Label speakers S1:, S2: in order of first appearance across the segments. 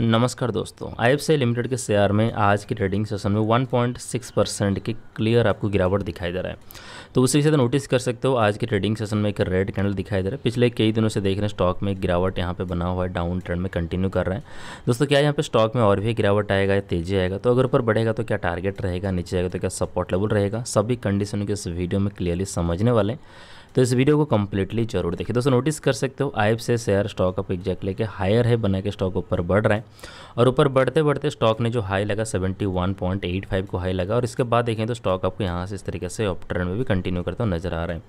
S1: नमस्कार दोस्तों I F limited के शेयर में आज की ट्रेडिंग सेशन में 1.6 परसेंट की क्लियर आपको गिरावट दिखाई दे रहा है तो उसी से तो नोटिस कर सकते हो आज के ट्रेडिंग सेशन में एक रेड कैंडल दिखाई दे रहा है पिछले कई दिनों से देख रहे हैं स्टॉक में गिरावट यहाँ पे बना हुआ है डाउन ट्रेंड में कंटिन्यू कर रहा है दोस्तों क्या यहाँ पर स्टॉक में और भी गिरावट आएगा तेजी आएगा तो अगर ऊपर बढ़ेगा तो क्या टारगेट रहेगा नीचे आएगा तो क्या सपोर्ट लेवल रहेगा सभी कंडीशन के इस वीडियो में क्लियरली समझने वाले हैं तो इस वीडियो को कम्प्लीटली जरूर देखिए दोस्तों नोटिस कर सकते हो आइप से शेयर स्टॉक अप एग्जैक्ट लेके हायर है बना के स्टॉक ऊपर बढ़ रहे हैं और ऊपर बढ़ते बढ़ते स्टॉक ने जो हाई लगा 71.85 को हाई लगा और इसके बाद देखें तो स्टॉक आपको यहाँ से इस तरीके से अप ट्रेंड में भी कंटिन्यू करता हुआ नजर आ रहा है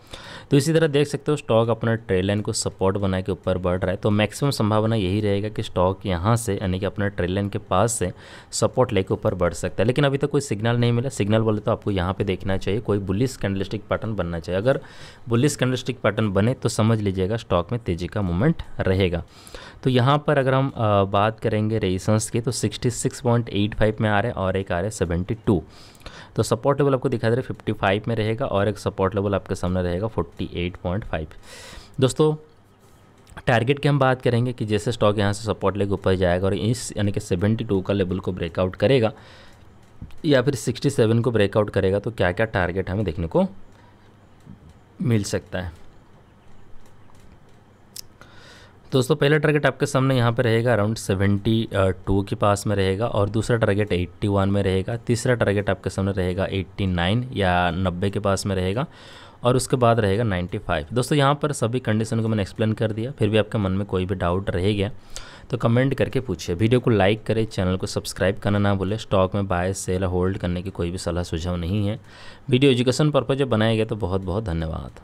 S1: तो इसी तरह देख सकते हो स्टॉक अपना ट्रेल लाइन को सपोर्ट बना के ऊपर बढ़ रहा है तो मैक्सिमम संभावना यही रहेगा कि स्टॉक यहाँ से यानी कि अपने ट्रेल लाइन के पास से सपोर्ट लेकर ऊपर बढ़ सकता है लेकिन अभी तक तो कोई सिग्नल नहीं मिला सिग्नल बोले तो आपको यहाँ पे देखना चाहिए कोई बुलिस कैंडलिस्टिक पैटर्न बनना चाहिए अगर बुलिस कैंडलस्टिक पैटर्न बने तो समझ लीजिएगा स्टॉक में तेज़ी का मूवमेंट रहेगा तो यहाँ पर अगर हम बात करेंगे रेजिस्टेंस की तो 66.85 में आ रहे हैं और एक आ रहे 72 तो सपोर्ट लेवल आपको दिखा दे रहा है 55 में रहेगा और एक सपोर्ट लेवल आपके सामने रहेगा 48.5 दोस्तों टारगेट की हम बात करेंगे कि जैसे स्टॉक यहाँ से सपोर्ट लेके ऊपर जाएगा और इस यानी कि टू का लेवल को ब्रेकआउट करेगा या फिर 67 को ब्रेकआउट करेगा तो क्या क्या टारगेट हमें देखने को मिल सकता है दोस्तों पहला टारगेट आपके सामने यहाँ पर रहेगा अराउंड सेवेंटी टू के पास में रहेगा और दूसरा टारगेट एट्टी वन में रहेगा तीसरा टारगेट आपके सामने रहेगा एट्टी नाइन या नब्बे के पास में रहेगा और उसके बाद रहेगा नाइन्टी फाइव दोस्तों यहाँ पर सभी कंडीशन को मैंने एक्सप्लेन कर दिया फिर भी आपके मन में कोई भी डाउट रह गया तो कमेंट करके पूछिए वीडियो को लाइक करें चैनल को सब्सक्राइब करना ना भूलें स्टॉक में बाय सेल होल्ड करने की कोई भी सलाह सुझाव नहीं है वीडियो एजुकेशन पर्पज जब बनाया गया तो बहुत बहुत धन्यवाद